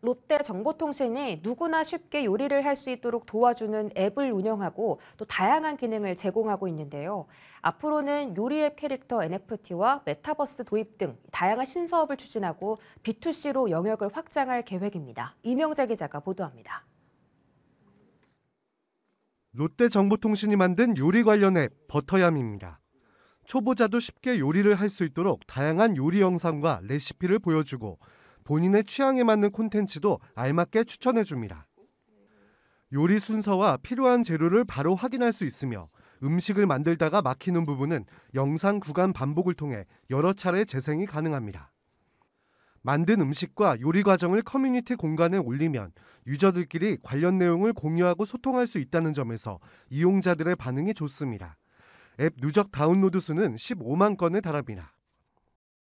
롯데 정보통신이 누구나 쉽게 요리를 할 수 있도록 도와주는 앱을 운영하고 또 다양한 기능을 제공하고 있는데요. 앞으로는 요리 앱 캐릭터 NFT와 메타버스 도입 등 다양한 신사업을 추진하고 B2C로 영역을 확장할 계획입니다. 이명재 기자가 보도합니다. 롯데 정보통신이 만든 요리 관련 앱 버터얌입니다. 초보자도 쉽게 요리를 할 수 있도록 다양한 요리 영상과 레시피를 보여주고 본인의 취향에 맞는 콘텐츠도 알맞게 추천해 줍니다. 요리 순서와 필요한 재료를 바로 확인할 수 있으며 음식을 만들다가 막히는 부분은 영상 구간 반복을 통해 여러 차례 재생이 가능합니다. 만든 음식과 요리 과정을 커뮤니티 공간에 올리면 유저들끼리 관련 내용을 공유하고 소통할 수 있다는 점에서 이용자들의 반응이 좋습니다. 앱 누적 다운로드 수는 15만 건에 달합니다.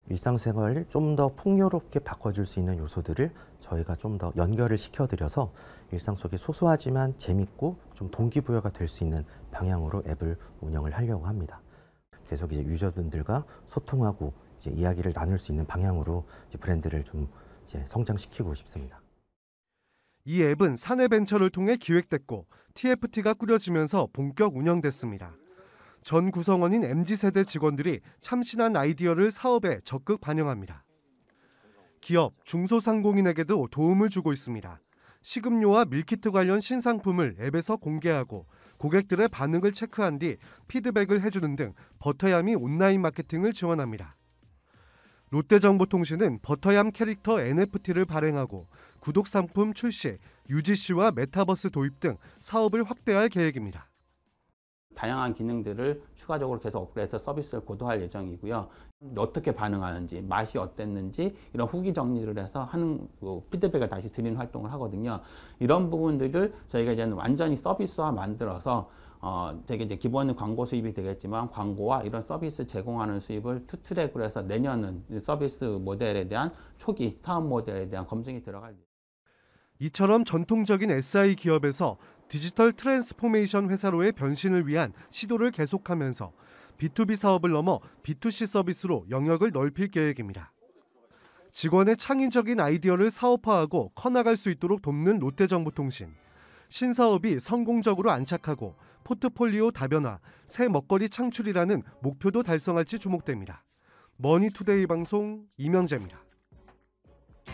일상생활을 좀 더 풍요롭게 바꿔줄 수 있는 요소들을 저희가 좀 더 연결을 시켜드려서 일상 속에 소소하지만 재밌고 좀 동기부여가 될 수 있는 방향으로 앱을 운영을 하려고 합니다. 계속 이제 유저분들과 소통하고 이제 이야기를 나눌 수 있는 방향으로 브랜드를 좀 이제 성장시키고 싶습니다. 이 앱은 사내 벤처를 통해 기획됐고 TFT가 꾸려지면서 본격 운영됐습니다. 전 구성원인 MZ세대 직원들이 참신한 아이디어를 사업에 적극 반영합니다. 기업, 중소상공인에게도 도움을 주고 있습니다. 식음료와 밀키트 관련 신상품을 앱에서 공개하고 고객들의 반응을 체크한 뒤 피드백을 해주는 등 버터얌이 온라인 마케팅을 지원합니다. 롯데정보통신은 버터얌 캐릭터 NFT를 발행하고 구독 상품 출시, UGC와 메타버스 도입 등 사업을 확대할 계획입니다. 다양한 기능들을 추가적으로 계속 업그레이드해서 서비스를 고도할 예정이고요. 어떻게 반응하는지, 맛이 어땠는지 이런 후기 정리를 해서 하는 그 피드백을 다시 드리는 활동을 하거든요. 이런 부분들을 저희가 이제는 완전히 서비스화 만들어서 어, 되게 이제 기본 광고 수입이 되겠지만 광고와 이런 서비스 제공하는 수입을 투트랙으로 해서 내년은 서비스 모델에 대한 초기 사업 모델에 대한 검증이 들어갈 예정입니다. 이처럼 전통적인 SI 기업에서 디지털 트랜스포메이션 회사로의 변신을 위한 시도를 계속하면서 B2B 사업을 넘어 B2C 서비스로 영역을 넓힐 계획입니다. 직원의 창의적인 아이디어를 사업화하고 커나갈 수 있도록 돕는 롯데정보통신. 신사업이 성공적으로 안착하고 포트폴리오 다변화, 새 먹거리 창출이라는 목표도 달성할지 주목됩니다. 머니투데이 방송 이명재입니다.